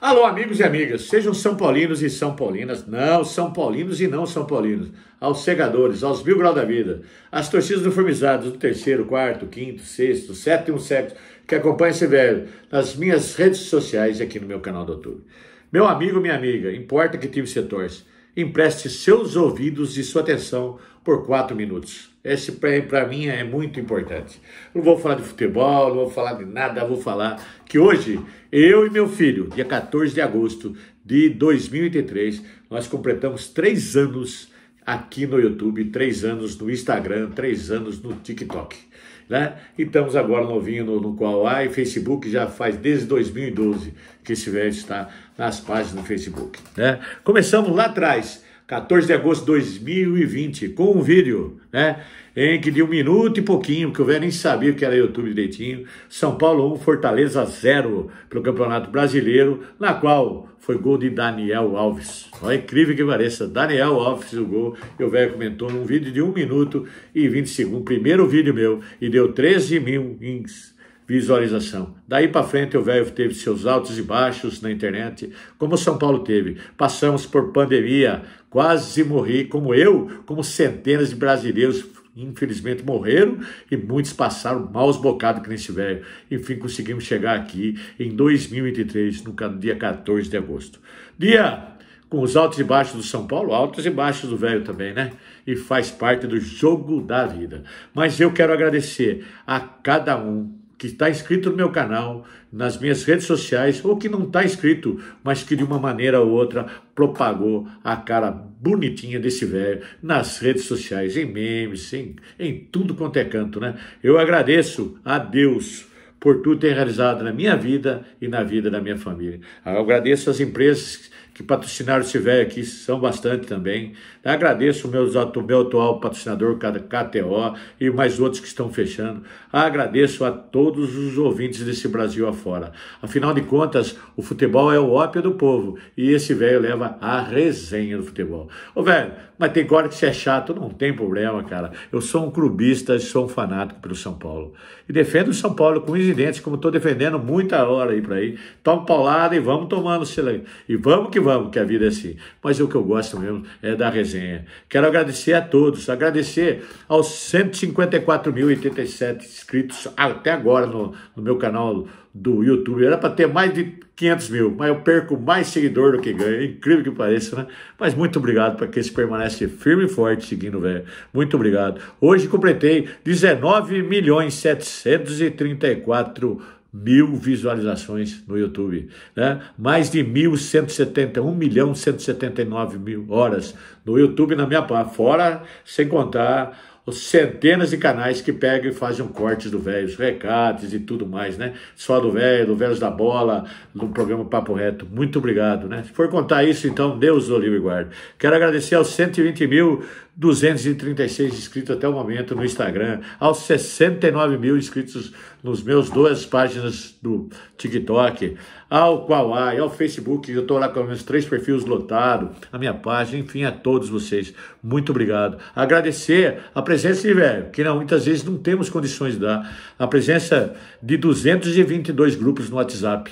Alô, amigos e amigas, sejam São Paulinos e São Paulinas, não São Paulinos e não São Paulinos, aos segadores, aos mil graus da vida, às torcidas uniformizadas do terceiro, quarto, quinto, sexto, sétimo, sétimo, que acompanha esse velho nas minhas redes sociais e aqui no meu canal do YouTube. Meu amigo, minha amiga, importa que time você torce, empreste seus ouvidos e sua atenção por quatro minutos. Esse para mim é muito importante. Não vou falar de futebol, não vou falar de nada, vou falar que hoje eu e meu filho, dia 14 de agosto de 2003, nós completamos três anos aqui no YouTube, três anos no Instagram, três anos no TikTok. Né? E estamos agora novinho no, no qual Facebook já faz desde 2012 que esse velho está nas páginas do Facebook. Né? Começamos lá atrás 14 de agosto de 2020, com um vídeo, né? Em que de um minuto e pouquinho, que o velho nem sabia que era YouTube direitinho, São Paulo 1, Fortaleza 0 pelo Campeonato Brasileiro, na qual foi gol de Daniel Alves. Olha, incrível que pareça, Daniel Alves o gol, e o velho comentou num vídeo de um minuto e 20 segundos, primeiro vídeo meu, e deu 13 mil inscritos visualização. Daí para frente o velho teve seus altos e baixos na internet, como São Paulo teve. Passamos por pandemia, quase morri, como eu, como centenas de brasileiros infelizmente morreram e muitos passaram maus bocados que nem esse velho. Enfim, conseguimos chegar aqui em 2023, no dia 14 de agosto. Dia com os altos e baixos do São Paulo, altos e baixos do velho também, né? E faz parte do jogo da vida. Mas eu quero agradecer a cada um que está inscrito no meu canal, nas minhas redes sociais, ou que não está inscrito, mas que de uma maneira ou outra propagou a cara bonitinha desse velho nas redes sociais, em memes, em, em tudo quanto é canto, né? Eu agradeço a Deus por tudo ter realizado na minha vida e na vida da minha família. Eu agradeço às empresas que patrocinaram velho aqui, são bastante também. Agradeço o meu, meu atual patrocinador, KTO, e mais outros que estão fechando. Agradeço a todos os ouvintes desse Brasil afora. Afinal de contas, o futebol é o ópio do povo, e esse velho leva a resenha do futebol. Ô velho, mas tem hora que você é chato, não tem problema, cara. Eu sou um clubista e sou um fanático pelo São Paulo. E defendo o São Paulo com incidentes, como estou defendendo muita hora aí para aí. Toma paulada e vamos tomando, e vamos que vamos vamos, que a vida é assim. Mas o que eu gosto mesmo é da resenha. Quero agradecer a todos, agradecer aos 154.087 inscritos até agora no, no meu canal do YouTube. Era para ter mais de 500 mil, mas eu perco mais seguidor do que ganho. É incrível que pareça, né? Mas muito obrigado para quem se permanece firme e forte seguindo, velho. Muito obrigado. Hoje completei 19 milhões 734 mil mil visualizações no YouTube, né? mais de 1.170, 1 milhão 179 mil horas no YouTube na minha fora, sem contar centenas de canais que pegam e fazem um corte do velho, os recados e tudo mais, né? Só do velho, do velho da Bola, do programa Papo Reto. Muito obrigado, né? Se for contar isso, então, Deus o livre guarda. Quero agradecer aos 120.236 inscritos até o momento no Instagram, aos 69 mil inscritos nos meus duas páginas do TikTok, ao Kawaii, ao Facebook, eu estou lá com meus três perfis lotados, a minha página, enfim, a todos vocês. Muito obrigado. Agradecer a presença de velho, que não, muitas vezes não temos condições de dar, a presença de 222 grupos no WhatsApp.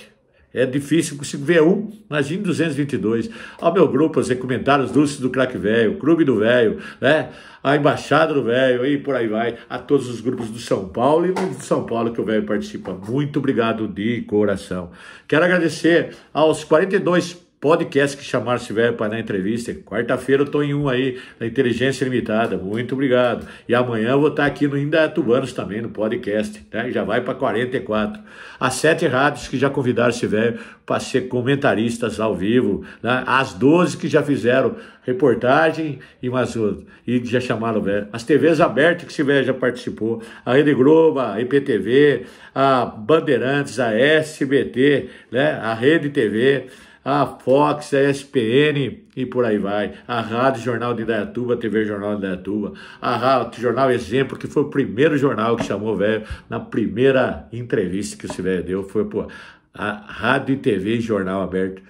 É difícil consigo ver um, imagine 222. Ao meu grupo, os recomendados Dulces do Crack Velho, Clube do Velho, né? a Embaixada do Velho e por aí vai, a todos os grupos do São Paulo e do São Paulo que o Velho participa. Muito obrigado de coração. Quero agradecer aos 42 podcast que chamar se tiver para dar entrevista. Quarta-feira eu estou em um aí, na Inteligência Limitada. Muito obrigado. E amanhã eu vou estar tá aqui no Tubanos também, no podcast. Né? Já vai para 44. As sete rádios que já convidaram se tiver para ser comentaristas ao vivo. Né? As 12 que já fizeram reportagem e mais outro. E já chamaram velho. Né? As TVs abertas que se tiver já participou. A Rede Globo, a IPTV, a Bandeirantes, a SBT, né? a Rede TV a Fox, a ESPN e por aí vai, a Rádio Jornal de Indaiatuba, TV Jornal de Indaiatuba, a Rádio Jornal Exemplo, que foi o primeiro jornal que chamou o velho, na primeira entrevista que o velho deu, foi por a Rádio e TV Jornal Aberto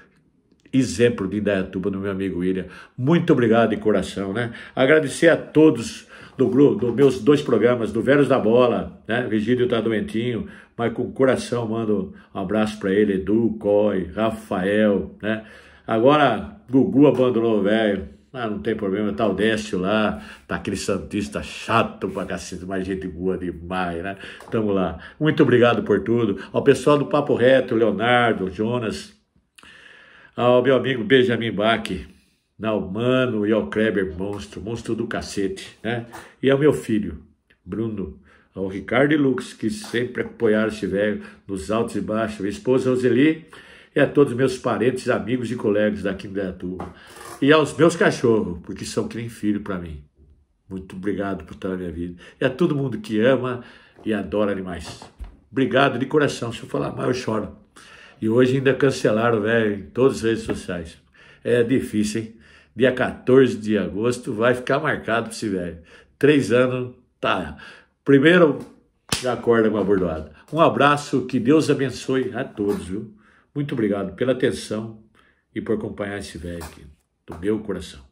exemplo de Indaiatuba do meu amigo William. Muito obrigado de coração, né? Agradecer a todos do grupo, dos meus dois programas, do Velhos da Bola, né? Virgílio tá doentinho, mas com coração mando um abraço para ele, Edu, Coy, Rafael, né? Agora Gugu abandonou o velho. Ah, não tem problema, tá o Décio lá, tá aquele santista chato pra cacete, mas gente boa demais, né? Tamo lá. Muito obrigado por tudo. Ao pessoal do Papo Reto, Leonardo, Jonas, ao meu amigo Benjamin Bach, não, Mano e ao Kleber, monstro, monstro do cacete, né? E ao meu filho, Bruno, ao Ricardo e Lux, que sempre apoiaram esse velho nos altos e baixos, minha esposa Roseli e a todos meus parentes, amigos e colegas daqui da turma. E aos meus cachorros, porque são que nem filho para mim. Muito obrigado por estar na minha vida. E a todo mundo que ama e adora animais. Obrigado de coração. Se eu falar mais, eu choro. E hoje ainda cancelaram, velho, né, em todas as redes sociais. É difícil, hein? Dia 14 de agosto vai ficar marcado pra esse velho. Três anos, tá. Primeiro, já acorda com a bordoada. Um abraço, que Deus abençoe a todos, viu? Muito obrigado pela atenção e por acompanhar esse velho aqui, do meu coração.